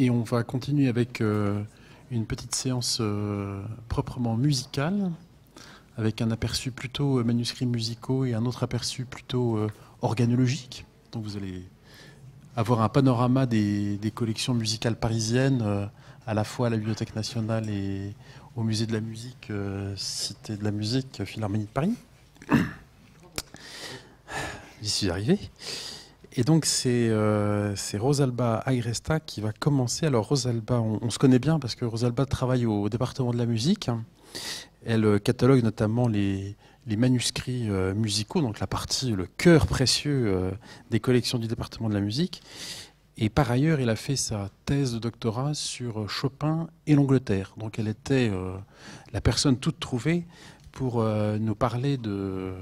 Et on va continuer avec euh, une petite séance euh, proprement musicale, avec un aperçu plutôt euh, manuscrits musicaux et un autre aperçu plutôt organologique. Donc vous allez avoir un panorama des collections musicales parisiennes, à la fois à la Bibliothèque nationale et au Musée de la musique, Cité de la musique, Philharmonie de Paris. J'y suis arrivé. Et donc, euh, c'est Rosalba Agresta qui va commencer. Alors, Rosalba, on, se connaît bien parce que Rosalba travaille au département de la musique. Elle euh, catalogue notamment les, manuscrits euh, musicaux, donc la partie, le cœur précieux des collections du département de la musique. Et par ailleurs, elle a fait sa thèse de doctorat sur Chopin et l'Angleterre. Donc, elle était la personne toute trouvée pour nous parler de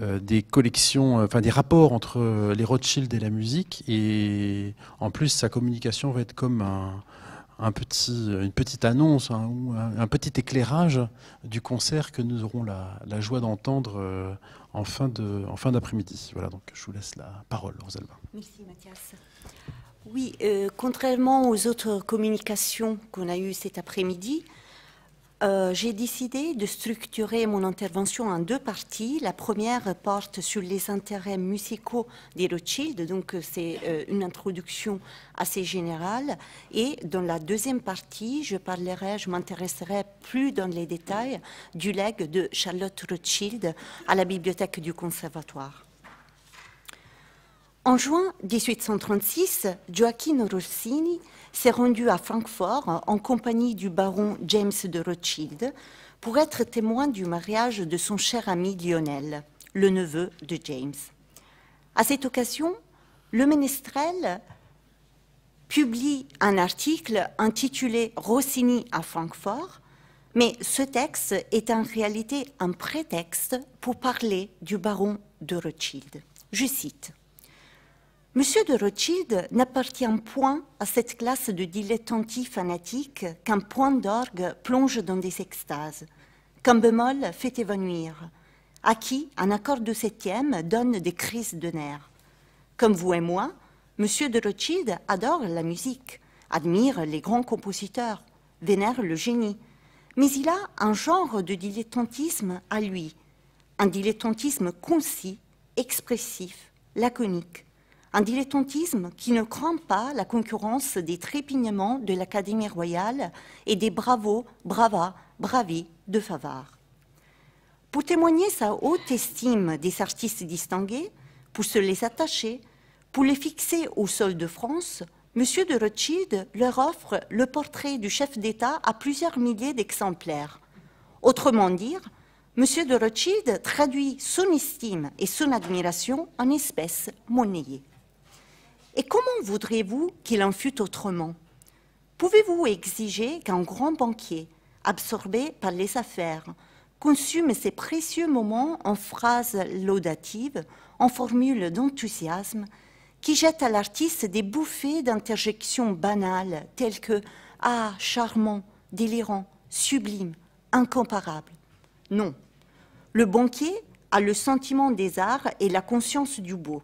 euh, des collections, euh, enfin des rapports entre euh, les Rothschild et la musique. Et en plus, sa communication va être comme un, petit, une petite annonce hein, un, petit éclairage du concert que nous aurons la, joie d'entendre en fin d'après-midi. voilà, donc je vous laisse la parole, Rosalba. Merci Mathias. Oui, contrairement aux autres communications qu'on a eues cet après-midi, euh, j'ai décidé de structurer mon intervention en deux parties. La première porte sur les intérêts musicaux des Rothschild, donc euh, c'est euh, une introduction assez générale. Et dans la deuxième partie, je parlerai, je m'intéresserai plus dans les détails du leg de Charlotte Rothschild à la bibliothèque du Conservatoire. En juin 1836, Gioacchino Rossini s'est rendu à Francfort euh, en compagnie du baron James de Rothschild pour être témoin du mariage de son cher ami Lionel, le neveu de James. À cette occasion, le ménestrel publie un article intitulé Rossini à Francfort, mais ce texte est en réalité un prétexte pour parler du baron de Rothschild. Je cite. Monsieur de Rothschild n'appartient point à cette classe de dilettanti fanatiques qu'un point d'orgue plonge dans des extases, qu'un bémol fait évanouir, à qui un accord de septième donne des crises de nerfs. Comme vous et moi, Monsieur de Rothschild adore la musique, admire les grands compositeurs, vénère le génie, mais il a un genre de dilettantisme à lui, un dilettantisme concis, expressif, laconique un dilettantisme qui ne craint pas la concurrence des trépignements de l'Académie royale et des bravos, brava, bravi de Favard. Pour témoigner sa haute estime des artistes distingués, pour se les attacher, pour les fixer au sol de France, M. de Rothschild leur offre le portrait du chef d'État à plusieurs milliers d'exemplaires. Autrement dire, M. de Rothschild traduit son estime et son admiration en espèces monnayées. Et comment voudriez-vous qu'il en fût autrement Pouvez-vous exiger qu'un grand banquier, absorbé par les affaires, consume ses précieux moments en phrases laudatives, en formules d'enthousiasme, qui jettent à l'artiste des bouffées d'interjections banales telles que Ah, charmant, délirant, sublime, incomparable. Non. Le banquier a le sentiment des arts et la conscience du beau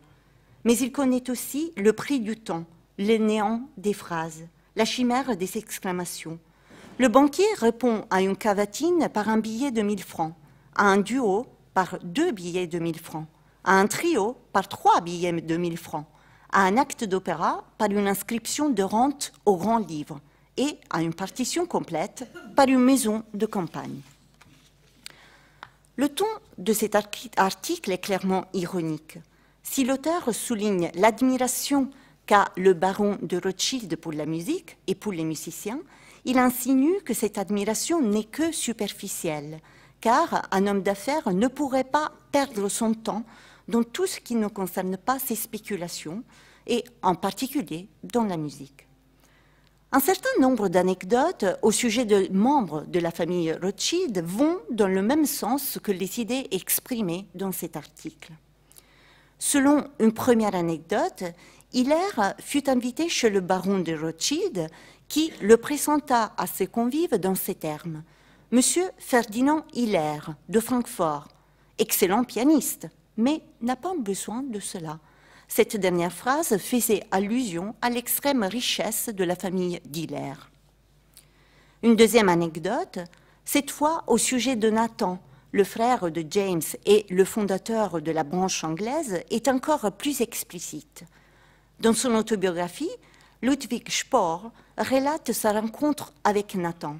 mais il connaît aussi le prix du temps, le néant des phrases, la chimère des exclamations. Le banquier répond à une cavatine par un billet de 1000 francs, à un duo par deux billets de 1000 francs, à un trio par trois billets de 1000 francs, à un acte d'opéra par une inscription de rente au grand livre et à une partition complète par une maison de campagne. Le ton de cet article est clairement ironique. Si l'auteur souligne l'admiration qu'a le baron de Rothschild pour la musique et pour les musiciens, il insinue que cette admiration n'est que superficielle, car un homme d'affaires ne pourrait pas perdre son temps dans tout ce qui ne concerne pas ses spéculations, et en particulier dans la musique. Un certain nombre d'anecdotes au sujet de membres de la famille Rothschild vont dans le même sens que les idées exprimées dans cet article. Selon une première anecdote, Hilaire fut invité chez le baron de Rothschild, qui le présenta à ses convives dans ces termes. Monsieur Ferdinand Hilaire, de Francfort, excellent pianiste, mais n'a pas besoin de cela. Cette dernière phrase faisait allusion à l'extrême richesse de la famille d'Hilaire. Une deuxième anecdote, cette fois au sujet de Nathan, le frère de James et le fondateur de la branche anglaise, est encore plus explicite. Dans son autobiographie, Ludwig Spohr relate sa rencontre avec Nathan.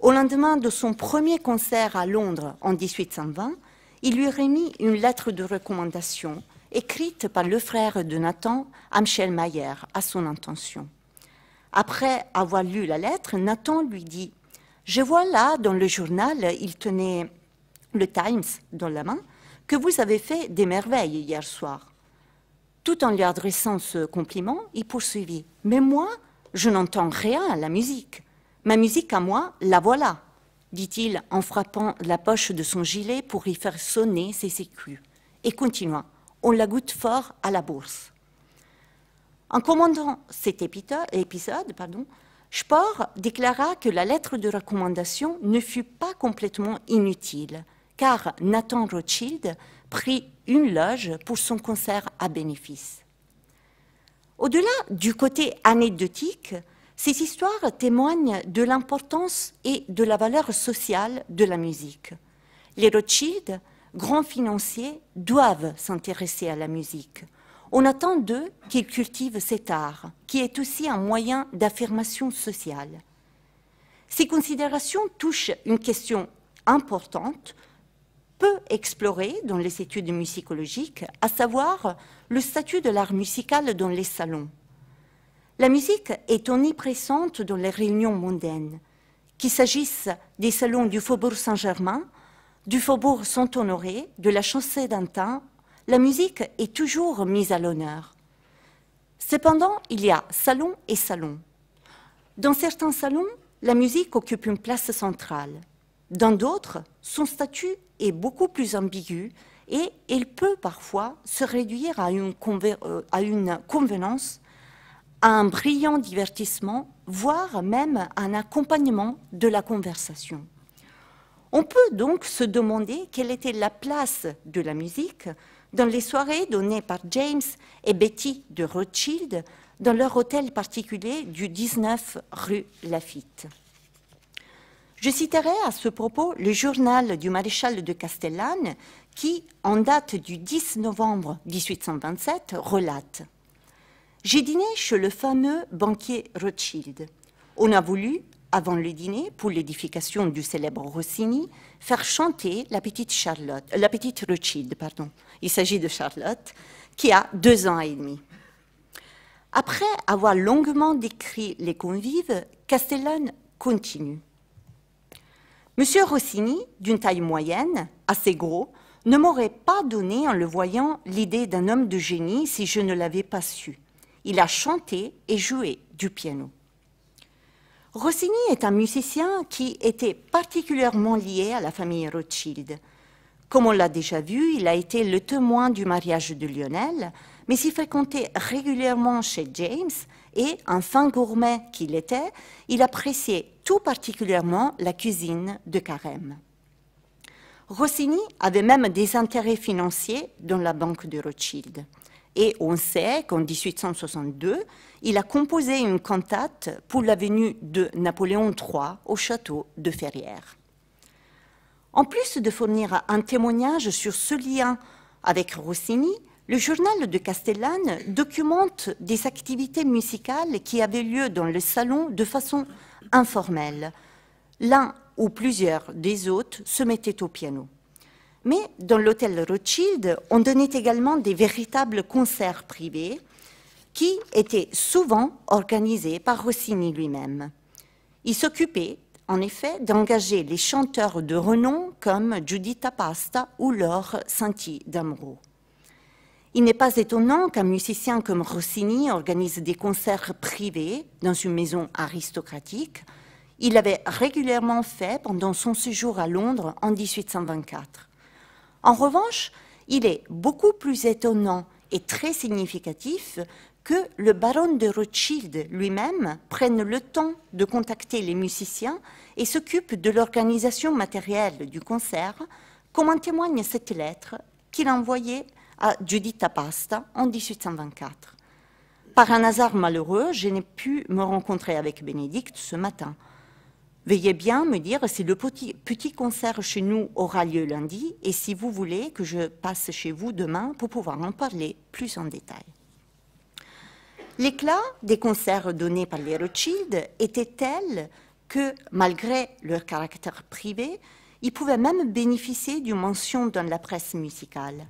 Au lendemain de son premier concert à Londres en 1820, il lui remit une lettre de recommandation écrite par le frère de Nathan, Amschel Mayer, à son intention. Après avoir lu la lettre, Nathan lui dit Je vois là dans le journal, il tenait le Times dans la main, que vous avez fait des merveilles hier soir. Tout en lui adressant ce compliment, il poursuivit. Mais moi, je n'entends rien à la musique. Ma musique à moi, la voilà, dit-il en frappant la poche de son gilet pour y faire sonner ses écus. Et continua. On la goûte fort à la bourse. En commandant cet épisode, pardon, Spohr déclara que la lettre de recommandation ne fut pas complètement inutile car Nathan Rothschild prit une loge pour son concert à bénéfice. Au-delà du côté anecdotique, ces histoires témoignent de l'importance et de la valeur sociale de la musique. Les Rothschild, grands financiers, doivent s'intéresser à la musique. On attend d'eux qu'ils cultivent cet art, qui est aussi un moyen d'affirmation sociale. Ces considérations touchent une question importante peu explorer dans les études musicologiques, à savoir le statut de l'art musical dans les salons. La musique est omniprésente dans les réunions mondaines, qu'il s'agisse des salons du Faubourg Saint-Germain, du Faubourg Saint-Honoré, de la Chaussée d'Antin, la musique est toujours mise à l'honneur. Cependant, il y a salon et salon. Dans certains salons, la musique occupe une place centrale. Dans d'autres, son statut est beaucoup plus ambigu et il peut parfois se réduire euh, à une, convenance, à un brillant divertissement, voire même à un accompagnement de la conversation. On peut donc se demander quelle était la place de la musique dans les soirées données par James et Betty de Rothschild dans leur hôtel particulier du 19 rue Lafitte. Je citerai à ce propos le journal du maréchal de Castellane qui, en date du 10 novembre 1827, relate J'ai dîné chez le fameux banquier Rothschild. On a voulu, avant le dîner, pour l'édification du célèbre Rossini, faire chanter la petite Charlotte, la petite Rothschild, pardon. Il s'agit de Charlotte, qui a deux ans et demi. Après avoir longuement décrit les convives, Castellane continue. Monsieur Rossini, d'une taille moyenne, assez gros, ne m'aurait pas donné en le voyant l'idée d'un homme de génie si je ne l'avais pas su. Il a chanté et joué du piano. Rossini est un musicien qui était particulièrement lié à la famille Rothschild. Comme on l'a déjà vu, il a été le témoin du mariage de Lionel, mais s'y fréquentait régulièrement chez James et, un fin gourmet qu'il était, il appréciait tout particulièrement la cuisine de Carême. Rossini avait même des intérêts financiers dans la banque de Rothschild. Et on sait qu'en 1862, il a composé une cantate pour la venue de Napoléon III au château de Ferrières. En plus de fournir un témoignage sur ce lien avec Rossini, le journal de Castellane documente des activités musicales qui avaient lieu dans le salon de façon informel. L'un ou plusieurs des autres se mettaient au piano. Mais dans l'hôtel Rothschild, on donnait également des véritables concerts privés qui étaient souvent organisés par Rossini lui-même. Il s'occupait en effet d'engager les chanteurs de renom comme Giuditta Pasta ou Laure Sinti d'Amro. Il n'est pas étonnant qu'un musicien comme Rossini organise des concerts privés dans une maison aristocratique. Il l'avait régulièrement fait pendant son séjour à Londres en 1824. En revanche, il est beaucoup plus étonnant et très significatif que le baron de Rothschild lui-même prenne le temps de contacter les musiciens et s'occupe de l'organisation matérielle du concert, comme en témoigne cette lettre qu'il a envoyée à Judith Tapasta en 1824. Par un hasard malheureux, je n'ai pu me rencontrer avec Bénédicte ce matin. Veuillez bien me dire si le petit, concert chez nous aura lieu lundi et si vous voulez que je passe chez vous demain pour pouvoir en parler plus en détail. L'éclat des concerts donnés par les Rothschild était tel que, malgré leur caractère privé, ils pouvaient même bénéficier d'une mention dans la presse musicale.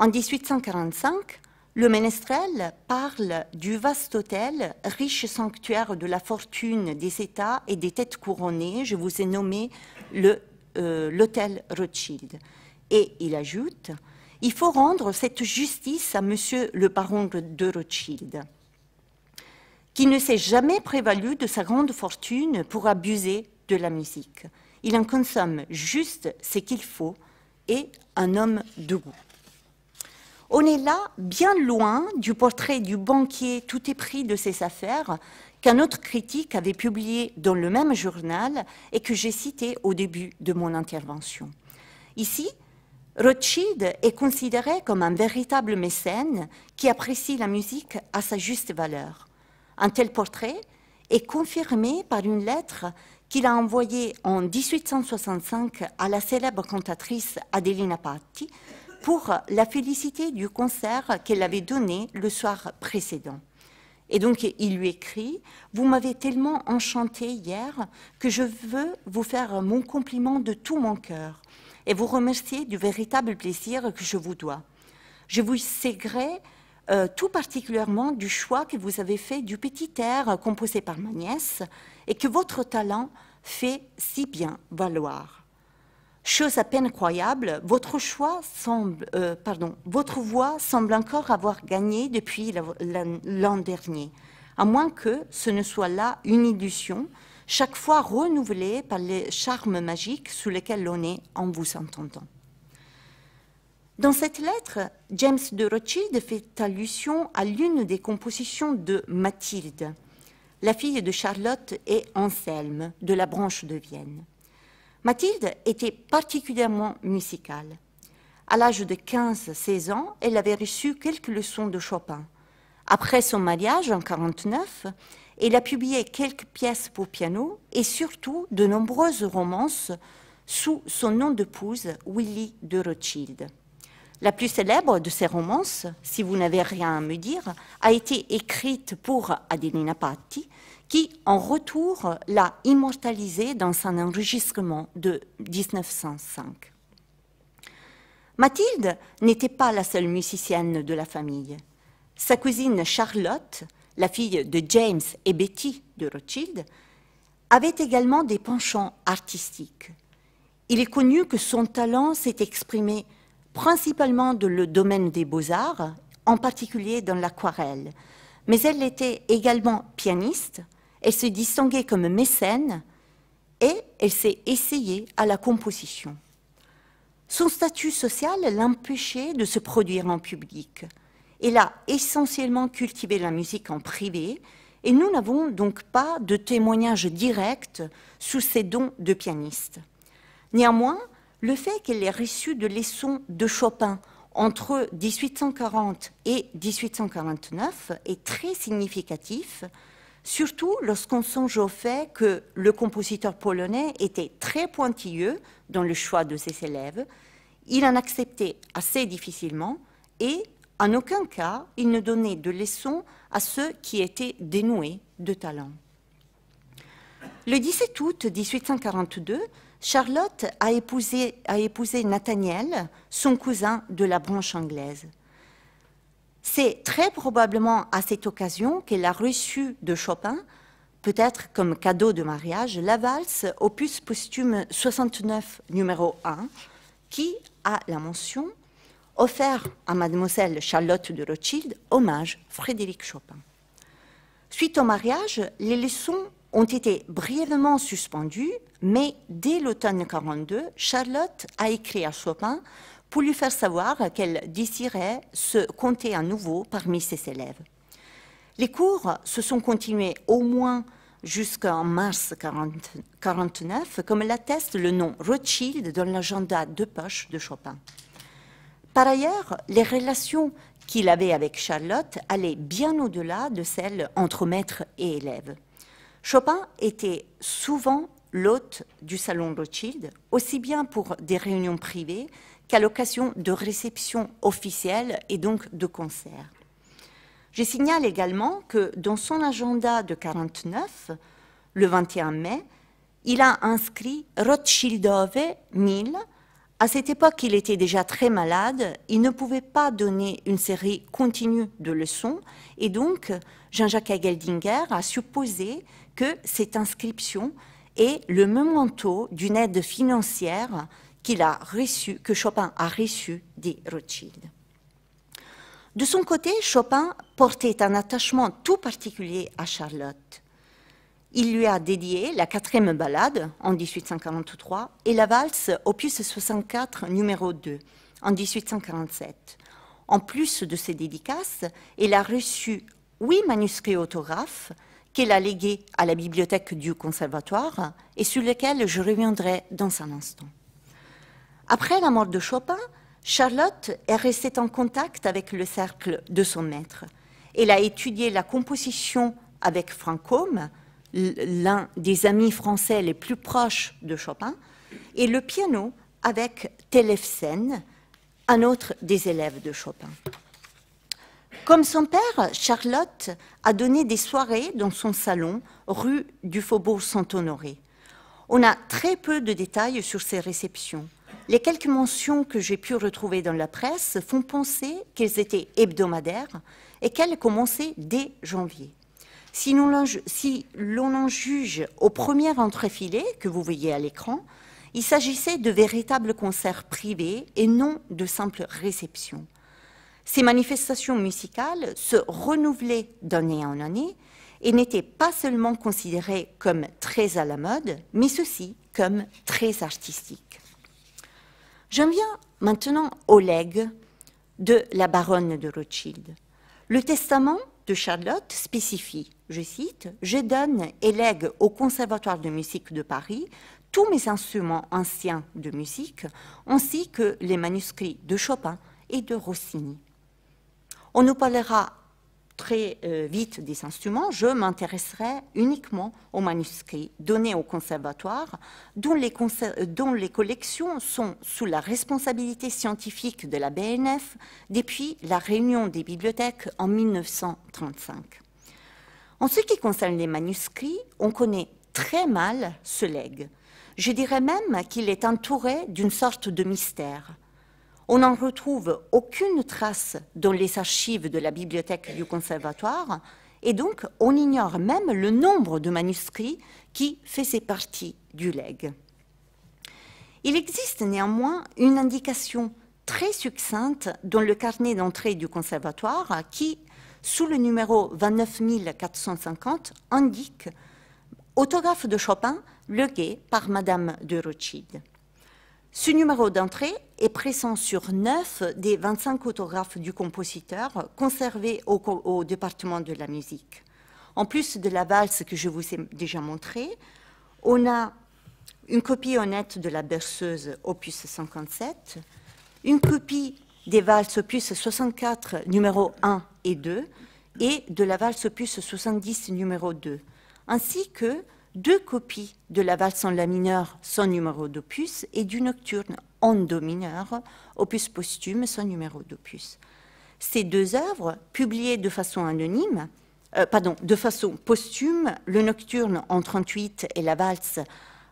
En 1845, le ménestrel parle du vaste hôtel, riche sanctuaire de la fortune des États et des têtes couronnées, je vous ai nommé euh, l'hôtel Rothschild. Et il ajoute, il faut rendre cette justice à monsieur le baron de Rothschild, qui ne s'est jamais prévalu de sa grande fortune pour abuser de la musique. Il en consomme juste ce qu'il faut et un homme de goût. On est là bien loin du portrait du banquier tout épris de ses affaires qu'un autre critique avait publié dans le même journal et que j'ai cité au début de mon intervention. Ici, Rothschild est considéré comme un véritable mécène qui apprécie la musique à sa juste valeur. Un tel portrait est confirmé par une lettre qu'il a envoyée en 1865 à la célèbre cantatrice Adelina Patti, pour la félicité du concert qu'elle avait donné le soir précédent. Et donc il lui écrit Vous m'avez tellement enchanté hier que je veux vous faire mon compliment de tout mon cœur et vous remercier du véritable plaisir que je vous dois. Je vous ségrerai euh, tout particulièrement du choix que vous avez fait du petit air composé par ma nièce et que votre talent fait si bien valoir. Chose à peine croyable, votre euh, votre voix semble encore avoir gagné depuis l'an dernier, à moins que ce ne soit là une illusion, chaque fois renouvelée par les charmes magiques sous lesquels l'on est en vous entendant. Dans cette lettre, James de Rothschild fait allusion à l'une des compositions de Mathilde, la fille de Charlotte et Anselme de la branche de Vienne. Mathilde était particulièrement musicale. À l'âge de 15-16 ans, elle avait reçu quelques leçons de Chopin. Après son mariage en 1949, elle a publié quelques pièces pour piano et surtout de nombreuses romances sous son nom d'épouse, Willy de Rothschild. La plus célèbre de ces romances, si vous n'avez rien à me dire, a été écrite pour Adelina Patti qui, en retour, l'a immortalisé dans un enregistrement de 1905. Mathilde n'était pas la seule musicienne de la famille. Sa cousine Charlotte, la fille de James et Betty de Rothschild, avait également des penchants artistiques. Il est connu que son talent s'est exprimé principalement dans le domaine des beaux-arts, en particulier dans l'aquarelle, mais elle était également pianiste, elle s'est distinguée comme mécène et elle s'est essayée à la composition. Son statut social l'empêchait de se produire en public. Elle a essentiellement cultivé la musique en privé et nous n'avons donc pas de témoignage direct sous ses dons de pianiste. Néanmoins, le fait qu'elle ait reçu de leçons de Chopin entre 1840 et 1849 est très significatif Surtout lorsqu'on songe au fait que le compositeur polonais était très pointilleux dans le choix de ses élèves, il en acceptait assez difficilement et en aucun cas il ne donnait de leçons à ceux qui étaient dénoués de talent. Le 17 août 1842, Charlotte a épousé, a épousé Nathaniel, son cousin de la branche anglaise. C'est très probablement à cette occasion qu'elle a reçu de Chopin, peut-être comme cadeau de mariage, la valse opus posthume 69 numéro 1, qui a la mention offert à mademoiselle Charlotte de Rothschild hommage Frédéric Chopin. Suite au mariage, les leçons ont été brièvement suspendues, mais dès l'automne 1942, Charlotte a écrit à Chopin pour lui faire savoir qu'elle désirait se compter à nouveau parmi ses élèves. Les cours se sont continués au moins jusqu'en mars 1949, comme l'atteste le nom Rothschild dans l'agenda de poche de Chopin. Par ailleurs, les relations qu'il avait avec Charlotte allaient bien au-delà de celles entre maître et élève. Chopin était souvent l'hôte du salon Rothschild, aussi bien pour des réunions privées qu'à l'occasion de réceptions officielles et donc de concerts. Je signale également que dans son agenda de 49, le 21 mai, il a inscrit Rothschildove 1000. À cette époque, il était déjà très malade, il ne pouvait pas donner une série continue de leçons, et donc Jean-Jacques Geldinger a supposé que cette inscription est le memento d'une aide financière qu'il a reçu, que Chopin a reçu des Rothschild. De son côté, Chopin portait un attachement tout particulier à Charlotte. Il lui a dédié la quatrième ballade en 1843 et la valse opus 64 numéro 2 en 1847. En plus de ses dédicaces, il a reçu huit manuscrits autographes qu'il a légués à la bibliothèque du conservatoire et sur lesquels je reviendrai dans un instant. Après la mort de Chopin, Charlotte est restée en contact avec le cercle de son maître. Elle a étudié la composition avec Francôme, l'un des amis français les plus proches de Chopin, et le piano avec Telefsen, un autre des élèves de Chopin. Comme son père, Charlotte a donné des soirées dans son salon, rue du Faubourg Saint-Honoré. On a très peu de détails sur ses réceptions. Les quelques mentions que j'ai pu retrouver dans la presse font penser qu'elles étaient hebdomadaires et qu'elles commençaient dès janvier. Si l'on en juge au premier entrefilé que vous voyez à l'écran, il s'agissait de véritables concerts privés et non de simples réceptions. Ces manifestations musicales se renouvelaient d'année en année et n'étaient pas seulement considérées comme très à la mode, mais aussi comme très artistiques. J'en viens maintenant au legs de la baronne de Rothschild. Le testament de Charlotte spécifie, je cite, Je donne et lègue au Conservatoire de musique de Paris tous mes instruments anciens de musique, ainsi que les manuscrits de Chopin et de Rossini. On nous parlera très euh, vite des instruments, je m'intéresserai uniquement aux manuscrits donnés au conservatoire, dont les, euh, collections sont sous la responsabilité scientifique de la BNF depuis la réunion des bibliothèques en 1935. En ce qui concerne les manuscrits, on connaît très mal ce legs. Je dirais même qu'il est entouré d'une sorte de mystère. On n'en retrouve aucune trace dans les archives de la bibliothèque du conservatoire, et donc on ignore même le nombre de manuscrits qui faisaient partie du legs. Il existe néanmoins une indication très succincte dans le carnet d'entrée du conservatoire qui, sous le numéro 29450, indique autographe de Chopin, legué par Madame de Rothschild. Ce numéro d'entrée est présent sur 9 des 25 autographes du compositeur conservés au, département de la musique. En plus de la valse que je vous ai déjà montrée, on a une copie honnête de la berceuse opus 57, une copie des valses opus 64 numéro 1 et 2 et de la valse opus 70 numéro 2, ainsi que deux copies de la valse en la mineure, son numéro d'opus, et du nocturne en do mineur, opus posthume, son numéro d'opus. Ces deux œuvres, publiées de façon anonyme, euh, pardon, de façon posthume, le nocturne en 38 et la valse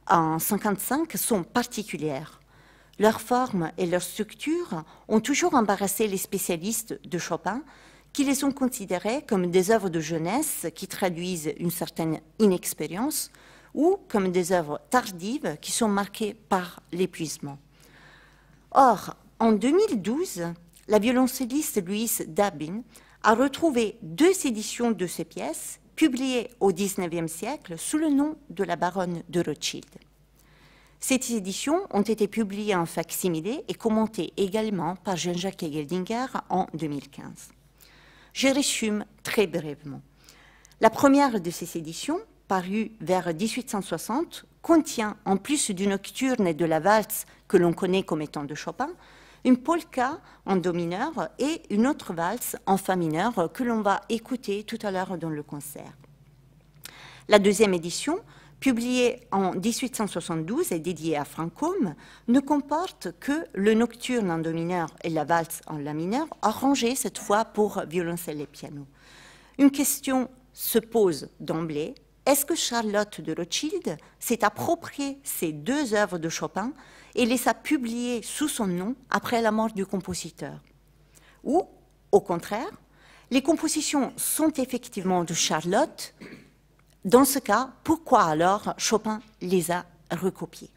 en 55 sont particulières. Leur forme et leur structure ont toujours embarrassé les spécialistes de Chopin, qui les ont considérées comme des œuvres de jeunesse qui traduisent une certaine inexpérience ou comme des œuvres tardives qui sont marquées par l'épuisement. Or, en 2012, la violoncelliste Louise Dabin a retrouvé deux éditions de ces pièces publiées au XIXe siècle sous le nom de la baronne de Rothschild. Ces éditions ont été publiées en facsimilé et commentées également par Jean-Jacques Geldinger en 2015. Je résume très brièvement. La première de ces éditions, parue vers 1860, contient, en plus du nocturne et de la valse que l'on connaît comme étant de Chopin, une polka en do mineur et une autre valse en fa mineur que l'on va écouter tout à l'heure dans le concert. La deuxième édition publié en 1872 et dédié à Francôme, ne comporte que le nocturne en do mineur et la valse en la mineur, arrangé cette fois pour violoncelle et piano. Une question se pose d'emblée. Est-ce que Charlotte de Rothschild s'est approprié ces deux œuvres de Chopin et les a publiées sous son nom après la mort du compositeur Ou, au contraire, les compositions sont effectivement de Charlotte, dans ce cas, pourquoi alors Chopin les a recopiés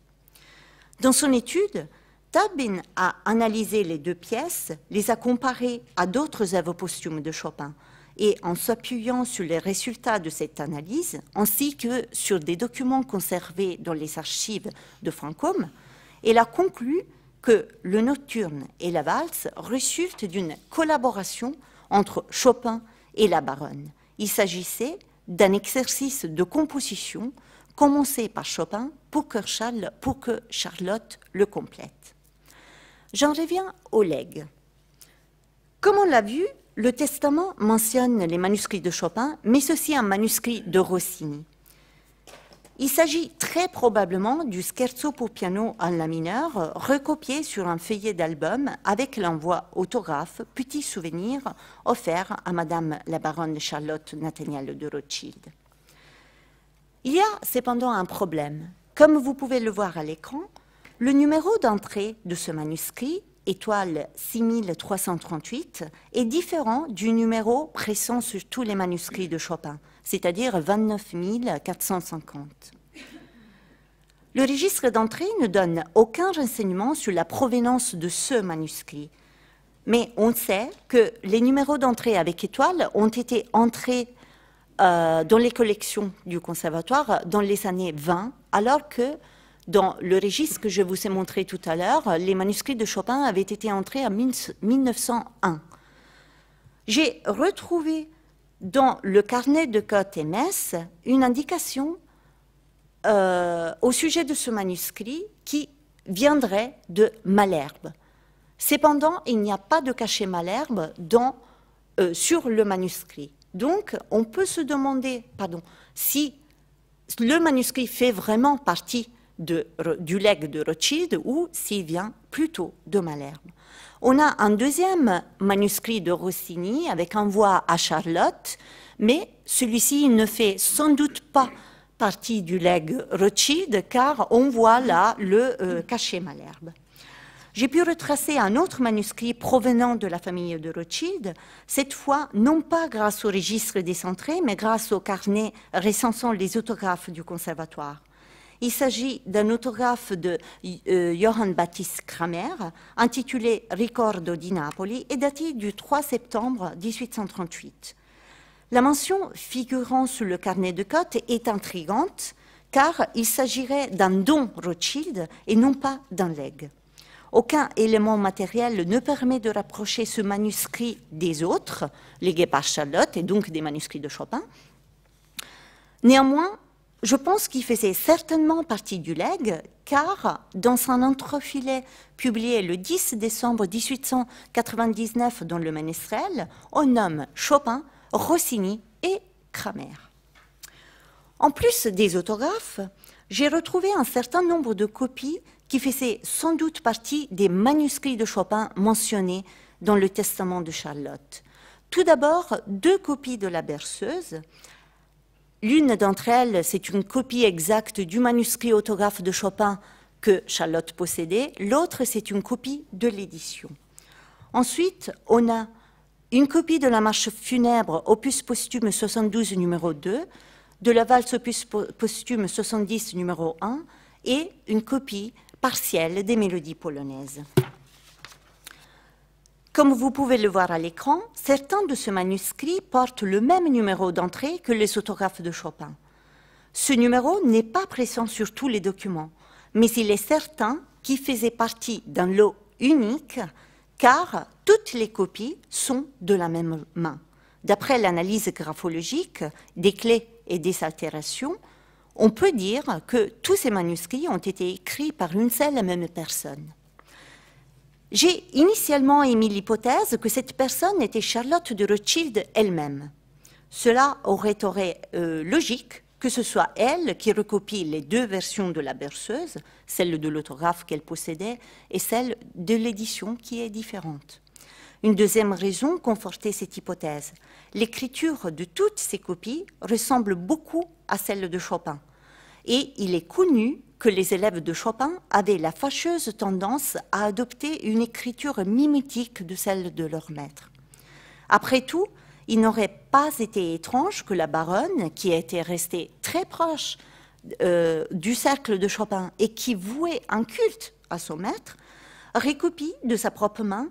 Dans son étude, Tabin a analysé les deux pièces, les a comparées à d'autres œuvres posthumes de Chopin, et en s'appuyant sur les résultats de cette analyse, ainsi que sur des documents conservés dans les archives de Francom, elle a conclu que le nocturne et la valse résultent d'une collaboration entre Chopin et la baronne. Il s'agissait d'un exercice de composition commencé par Chopin pour que, pour que Charlotte le complète. J'en reviens au legs. Comme on l'a vu, le testament mentionne les manuscrits de Chopin, mais ceci un manuscrit de Rossini. Il s'agit très probablement du scherzo pour piano en la mineure, recopié sur un feuillet d'album avec l'envoi autographe Petit souvenir offert à Madame la baronne Charlotte Nathaniel de Rothschild. Il y a cependant un problème. Comme vous pouvez le voir à l'écran, le numéro d'entrée de ce manuscrit, étoile 6338, est différent du numéro pressant sur tous les manuscrits de Chopin c'est-à-dire 29 450. Le registre d'entrée ne donne aucun renseignement sur la provenance de ce manuscrit, mais on sait que les numéros d'entrée avec étoiles ont été entrés euh, dans les collections du conservatoire dans les années 20, alors que dans le registre que je vous ai montré tout à l'heure, les manuscrits de Chopin avaient été entrés en 1901. J'ai retrouvé dans le carnet de cotes une indication euh, au sujet de ce manuscrit qui viendrait de Malherbe. Cependant, il n'y a pas de cachet Malherbe euh, sur le manuscrit. Donc, on peut se demander pardon, si le manuscrit fait vraiment partie du legs de Rothschild ou s'il vient plutôt de Malherbe. On a un deuxième manuscrit de Rossini avec envoi à Charlotte, mais celui-ci ne fait sans doute pas partie du leg Rothschild car on voit là le euh, cachet Malherbe. J'ai pu retracer un autre manuscrit provenant de la famille de Rothschild, cette fois non pas grâce au registre décentré, mais grâce au carnet recensant les autographes du conservatoire. Il s'agit d'un autographe de euh, Johann Baptiste Kramer, intitulé Ricordo di Napoli et daté du 3 septembre 1838. La mention figurant sous le carnet de cote est intrigante, car il s'agirait d'un don Rothschild et non pas d'un legs. Aucun élément matériel ne permet de rapprocher ce manuscrit des autres, légués par Charlotte et donc des manuscrits de Chopin. Néanmoins, je pense qu'il faisait certainement partie du leg, car dans un entrefilet publié le 10 décembre 1899 dans le Ménestrel, on nomme Chopin, Rossini et Kramer. En plus des autographes, j'ai retrouvé un certain nombre de copies qui faisaient sans doute partie des manuscrits de Chopin mentionnés dans le testament de Charlotte. Tout d'abord, deux copies de la berceuse, L'une d'entre elles, c'est une copie exacte du manuscrit autographe de Chopin que Charlotte possédait, l'autre, c'est une copie de l'édition. Ensuite, on a une copie de la marche funèbre, opus posthume 72, numéro 2, de la valse opus posthume 70, numéro 1, et une copie partielle des mélodies polonaises. Comme vous pouvez le voir à l'écran, certains de ces manuscrits portent le même numéro d'entrée que les autographes de Chopin. Ce numéro n'est pas présent sur tous les documents, mais il est certain qu'il faisait partie d'un lot unique, car toutes les copies sont de la même main. D'après l'analyse graphologique des clés et des altérations, on peut dire que tous ces manuscrits ont été écrits par une seule et même personne. J'ai initialement émis l'hypothèse que cette personne était Charlotte de Rothschild elle-même. Cela aurait été euh, logique que ce soit elle qui recopie les deux versions de la berceuse, celle de l'autographe qu'elle possédait et celle de l'édition qui est différente. Une deuxième raison confortait cette hypothèse. L'écriture de toutes ces copies ressemble beaucoup à celle de Chopin. Et il est connu que les élèves de Chopin avaient la fâcheuse tendance à adopter une écriture mimétique de celle de leur maître. Après tout, il n'aurait pas été étrange que la baronne, qui était restée très proche euh, du cercle de Chopin et qui vouait un culte à son maître, récopie de sa propre main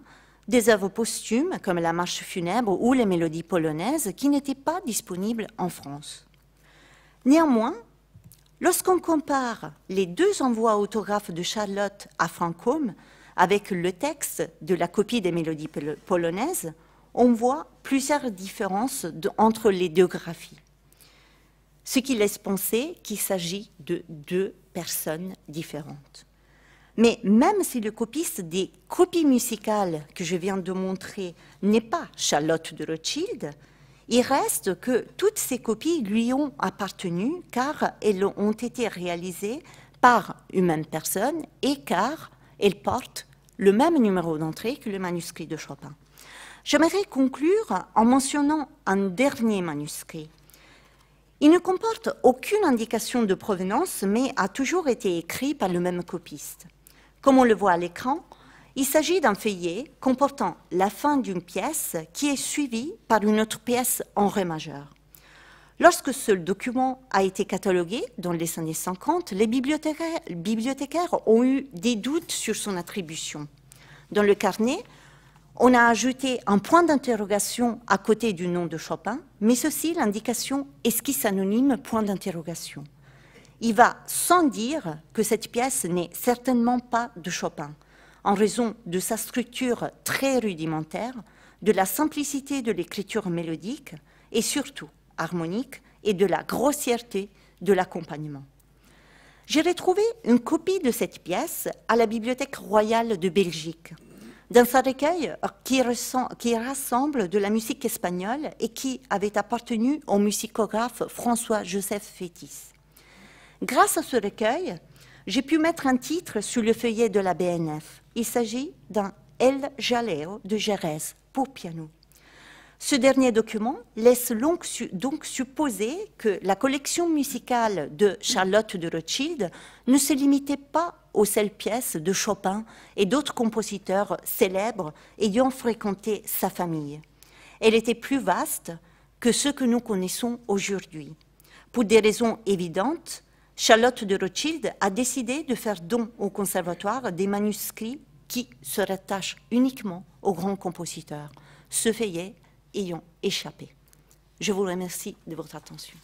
des œuvres posthumes comme la marche funèbre ou les mélodies polonaises qui n'étaient pas disponibles en France. Néanmoins, Lorsqu'on compare les deux envois autographes de Charlotte à Francôme avec le texte de la copie des mélodies polonaises, on voit plusieurs différences entre les deux graphies, ce qui laisse penser qu'il s'agit de deux personnes différentes. Mais même si le copiste des copies musicales que je viens de montrer n'est pas Charlotte de Rothschild, il reste que toutes ces copies lui ont appartenu car elles ont été réalisées par une même personne et car elles portent le même numéro d'entrée que le manuscrit de Chopin. J'aimerais conclure en mentionnant un dernier manuscrit. Il ne comporte aucune indication de provenance, mais a toujours été écrit par le même copiste. Comme on le voit à l'écran, il s'agit d'un feuillet comportant la fin d'une pièce qui est suivie par une autre pièce en Ré majeur. Lorsque ce document a été catalogué dans les années 50, les bibliothécaires, ont eu des doutes sur son attribution. Dans le carnet, on a ajouté un point d'interrogation à côté du nom de Chopin, mais ceci l'indication esquisse anonyme point d'interrogation. Il va sans dire que cette pièce n'est certainement pas de Chopin en raison de sa structure très rudimentaire, de la simplicité de l'écriture mélodique et surtout harmonique et de la grossièreté de l'accompagnement. J'ai retrouvé une copie de cette pièce à la Bibliothèque royale de Belgique, dans un recueil qui, rassemble de la musique espagnole et qui avait appartenu au musicographe François-Joseph Fétis. Grâce à ce recueil, j'ai pu mettre un titre sur le feuillet de la BNF. Il s'agit d'un El Jaleo de Jerez pour piano. Ce dernier document laisse donc supposer que la collection musicale de Charlotte de Rothschild ne se limitait pas aux seules pièces de Chopin et d'autres compositeurs célèbres ayant fréquenté sa famille. Elle était plus vaste que ce que nous connaissons aujourd'hui. Pour des raisons évidentes, Charlotte de Rothschild a décidé de faire don au conservatoire des manuscrits qui se rattachent uniquement aux grands compositeurs, ce feuillet ayant échappé. Je vous remercie de votre attention.